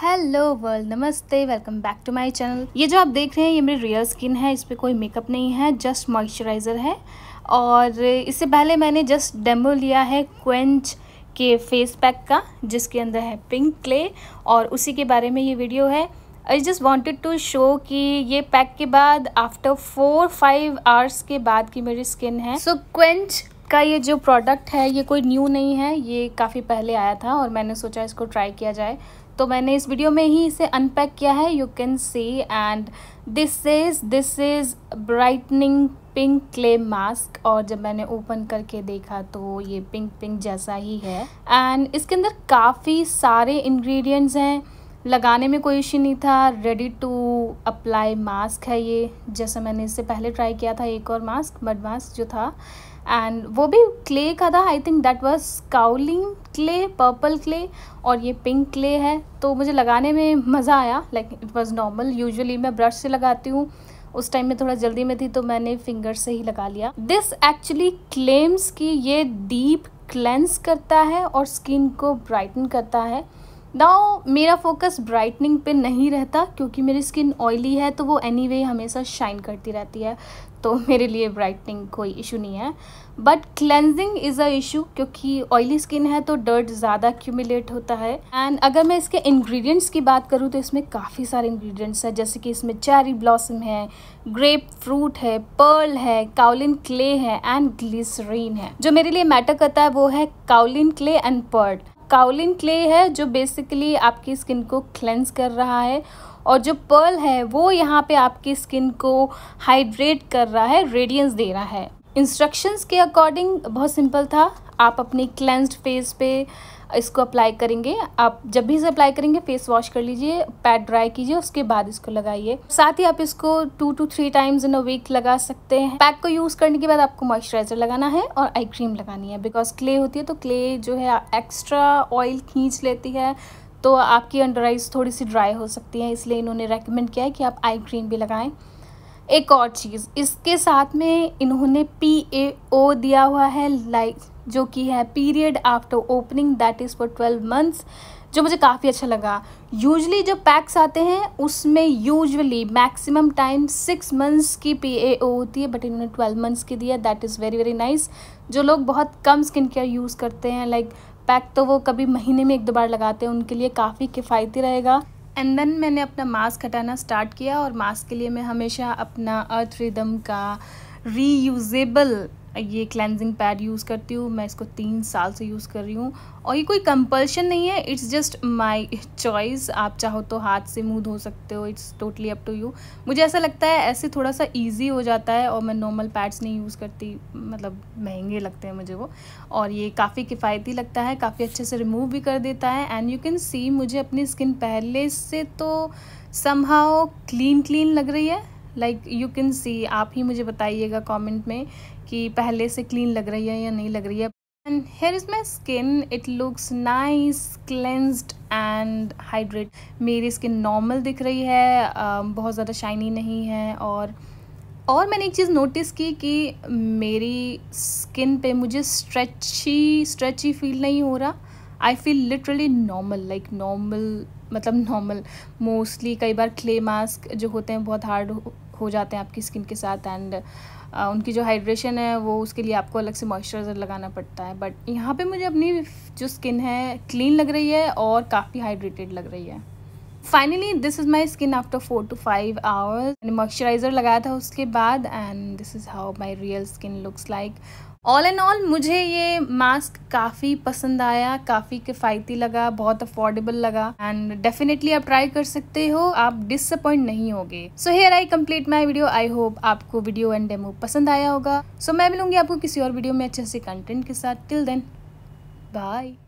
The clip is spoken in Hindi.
हेलो वर्ल्ड नमस्ते welcome back to my channel ये जो आप देख रहे हैं ये मेरी रियल स्किन है इस पर कोई मेकअप नहीं है जस्ट मॉइस्चराइज़र है और इससे पहले मैंने जस्ट डेमो लिया है क्वेंच के फेस पैक का जिसके अंदर है पिंक क्ले और उसी के बारे में ये वीडियो है I just wanted to show कि ये पैक के बाद आफ्टर फोर फाइव आवर्स के बाद की मेरी स्किन है सो so, क्वेंच का ये जो प्रोडक्ट है ये कोई न्यू नहीं है ये काफ़ी पहले आया था और मैंने सोचा इसको ट्राई किया जाए तो मैंने इस वीडियो में ही इसे अनपैक किया है you can see and this is this is brightening pink clay mask और जब मैंने ओपन करके देखा तो ये पिंक पिंक जैसा ही है एंड इसके अंदर काफ़ी सारे इंग्रेडिएंट्स हैं लगाने में कोई इश्यू नहीं था रेडी टू अप्लाई मास्क है ये जैसा मैंने इससे पहले ट्राई किया था एक और मास्क मड मास्क जो था एंड वो भी क्ले का था I think that was kaolin clay purple clay और ये पिंक क्ले है तो मुझे लगाने में मज़ा आया like it was normal usually मैं ब्रश से लगाती हूँ उस टाइम में थोड़ा जल्दी में थी तो मैंने फिंगर से ही लगा लिया दिस एक्चुअली क्लेम्स कि ये डीप क्लेंस करता है और स्किन को ब्राइटन करता है नाउ मेरा फोकस ब्राइटनिंग पे नहीं रहता क्योंकि मेरी स्किन ऑयली है तो वो एनी anyway हमेशा शाइन करती रहती है तो मेरे लिए ब्राइटनिंग कोई इशू नहीं है but cleansing is a issue क्योंकि ऑयली स्किन है तो डर्ट ज़्यादा क्यूमिलेट होता है एंड अगर मैं इसके इंग्रेडिएंट्स की बात करूँ तो इसमें काफ़ी सारे इंग्रेडिएंट्स हैं जैसे कि इसमें चेरी ब्लॉसम है ग्रेप फ्रूट है पर्ल है काउलिन क्ले है एंड ग्लिसरीन है जो मेरे लिए मैटर करता है वो है kaolin clay and pearl kaolin clay है जो बेसिकली आपकी स्किन को क्लेंस कर रहा है और जो पर्ल है वो यहाँ पे आपकी स्किन को हाइड्रेट कर रहा है रेडियंस दे रहा है इंस्ट्रक्शंस के अकॉर्डिंग बहुत सिंपल था आप अपने क्लेंस्ड फेस पे इसको अप्लाई करेंगे आप जब भी इसे अप्लाई करेंगे फेस वॉश कर लीजिए पैड ड्राई कीजिए उसके बाद इसको लगाइए साथ ही आप इसको two two three times in a week लगा सकते हैं पैक को यूज़ करने के बाद आपको मॉइस्चराइजर लगाना है और आई क्रीम लगानी है बिकॉज क्ले होती है तो क्ले जो है एक्स्ट्रा ऑयल खींच लेती है तो आपकी अंडर आइज थोड़ी सी ड्राई हो सकती है इसलिए इन्होंने रेकमेंड किया है कि आप आई क्रीम भी लगाएं एक और चीज़ इसके साथ में इन्होंने पी ए ओ दिया हुआ है लाइक जो कि है period after opening that is for twelve months जो मुझे काफ़ी अच्छा लगा यूजली जो पैक्स आते हैं उसमें usually maximum time six months की पी ए ओ होती है बट इन्होंने ट्वेल्व मंथ्स की दिया that is very very nice जो लोग बहुत कम स्किन केयर यूज़ करते हैं लाइक like, पैक तो वो कभी महीने में एक दो बार लगाते हैं उनके लिए काफ़ी किफ़ायती रहेगा एंड देन मैंने अपना मास्क हटाना स्टार्ट किया और मास्क के लिए मैं हमेशा अपना अर्थ रिदम का रीयूजेबल ये क्लेंजिंग पैड यूज़ करती हूँ मैं इसको तीन साल से यूज़ कर रही हूँ और ये कोई कंपल्शन नहीं है इट्स जस्ट माय चॉइस आप चाहो तो हाथ से मुंह धो सकते हो it's totally up to you मुझे ऐसा लगता है ऐसे थोड़ा सा ईजी हो जाता है और मैं नॉर्मल पैड्स नहीं यूज़ करती मतलब महंगे लगते हैं मुझे वो और ये काफ़ी किफ़ायती लगता है काफ़ी अच्छे से रिमूव भी कर देता है एंड यू कैन सी मुझे अपनी स्किन पहले से तो समहाओ क्लीन क्लीन लग रही है लाइक यू कैन सी आप ही मुझे बताइएगा कमेंट में कि पहले से क्लीन लग रही है या नहीं लग रही है and here is my skin it looks nice cleansed and hydrate मेरी स्किन नॉर्मल दिख रही है बहुत ज़्यादा शाइनी नहीं है और और मैंने एक चीज़ नोटिस की कि मेरी स्किन पे मुझे स्ट्रेची स्ट्रेची फील नहीं हो रहा I feel literally normal like normal मतलब नॉर्मल मोस्टली कई बार क्ले मास्क जो होते हैं बहुत हार्ड हो जाते हैं आपकी स्किन के साथ एंड उनकी जो हाइड्रेशन है वो उसके लिए आपको अलग से मॉइस्चराइज़र लगाना पड़ता है बट यहाँ पे मुझे अपनी जो स्किन है क्लीन लग रही है और काफ़ी हाइड्रेटेड लग रही है finally this is my skin after four to five hours moisturiser लगाया था उसके बाद and this is how my real skin looks like all and all मुझे ये मास्क काफ़ी पसंद आया काफ़ी किफ़ायती लगा बहुत अफोर्डेबल लगा एंड डेफिनेटली आप ट्राई कर सकते हो आप डिसअपॉइंट नहीं होगे so here I complete my video I hope आपको वीडियो एंड डेमो पसंद आया होगा सो so, मैं मिलूंगी आपको किसी और वीडियो में अच्छे से कंटेंट के साथ टिल देन बाय